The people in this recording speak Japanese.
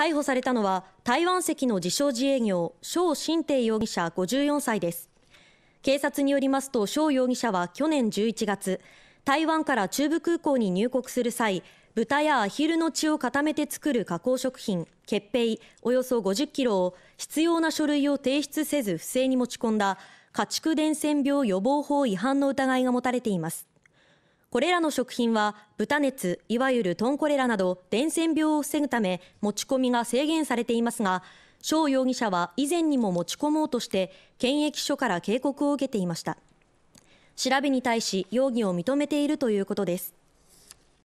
逮捕されたのは台湾籍の自称自営業蒋新帝容疑者54歳です警察によりますと蒋容疑者は去年11月台湾から中部空港に入国する際豚やアヒルの血を固めて作る加工食品血平およそ50キロを必要な書類を提出せず不正に持ち込んだ家畜伝染病予防法違反の疑いが持たれていますこれらの食品は豚熱いわゆるトンコレラなど伝染病を防ぐため持ち込みが制限されていますが翔容疑者は以前にも持ち込もうとして検疫所から警告を受けていました調べに対し容疑を認めているということです